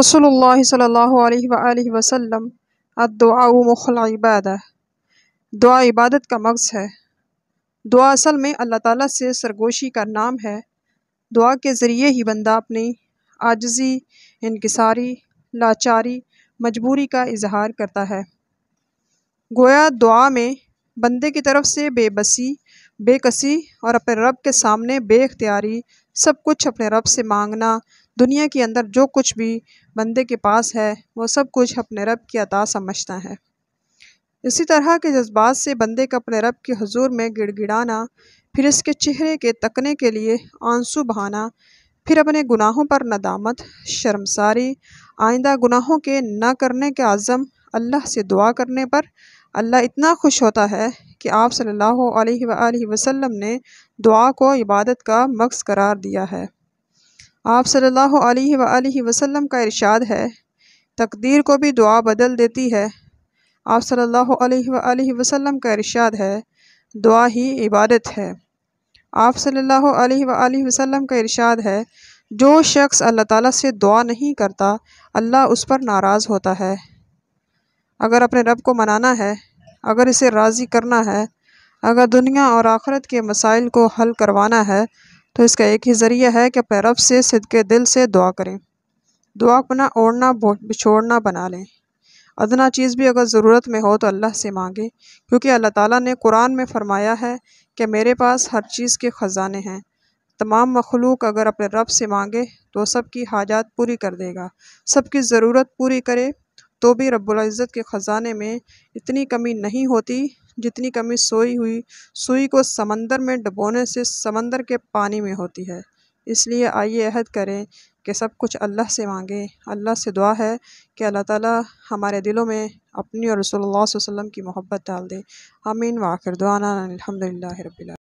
رسول اللہ صلی اللہ علیہ وسلم الدعاء دعا عبادہ دعا عبادت کا مغز ہے دعا اصل میں اللہ تعالیٰ سے سرگوشی کا نام ہے دعا کے ذریعے ہی بندہ اپنی آجزی انکساری لاچاری مجبوری کا اظہار کرتا ہے گویا دعا میں بندے کی طرف سے بے بسی بے کسی اور اپنے رب کے سامنے بے اختیاری سب کچھ اپنے رب سے مانگنا دنیا کے اندر جو کچھ بھی بندے کے پاس ہے وہ سب کچھ اپنے رب کی عطا سمجھتا ہے اسی طرح کے جذبات سے بندے کا اپنے رب کے حضور میں گڑ گڑانا پھر اس کے چہرے کے تکنے کے لیے آنسو بہانا پھر اپنے گناہوں پر ندامت شرمساری آئندہ گناہوں کے نہ کرنے کے عزم اللہ سے دعا کرنے پر اللہ اتنا خوش ہوتا ہے کہ آپ صلی اللہ علیہ وآلہ وسلم نے دعا کو عبادت کا مقص قرار دیا ہے آپ صلی اللہ علیہ وآلہ وسلم کا ارشاد ہے تقدیر کو بھی دعا بدل دیتی ہے آپ صلی اللہ علیہ وآلہ وسلم کا ارشاد ہے دعا ہی عبادت ہے آپ صلی اللہ علیہ وآلہ وسلم کا ارشاد ہے جو شخص اللہ تعالیٰ سے دعا نہیں کرتا اللہ اس پر ناراض ہوتا ہے اگر اپنے رب کو منانا ہے اگر اسے راضی کرنا ہے اگر دنیا اور آخرت کے مسائل کو حل کروانا ہے تو اس کا ایک ہی ذریعہ ہے کہ اپنے رب سے صدقے دل سے دعا کریں دعا اپنا اوڑھنا بچھوڑنا بنا لیں ادنا چیز بھی اگر ضرورت میں ہو تو اللہ سے مانگیں کیونکہ اللہ تعالیٰ نے قرآن میں فرمایا ہے کہ میرے پاس ہر چیز کے خزانے ہیں تمام مخلوق اگر اپنے رب سے مانگے تو سب کی حاجات پوری کر دے گا سب کی ضرورت پوری کرے تو بھی رب العزت کے خزانے میں اتنی کمی نہیں ہوتی جتنی کمی سوئی ہوئی سوئی کو سمندر میں ڈبونے سے سمندر کے پانی میں ہوتی ہے اس لیے آئیے عہد کریں کہ سب کچھ اللہ سے مانگیں اللہ سے دعا ہے کہ اللہ تعالیٰ ہمارے دلوں میں اپنی اور رسول اللہ صلی اللہ علیہ وسلم کی محبت ڈال دے امین واخر دعانا الحمد للہ رب اللہ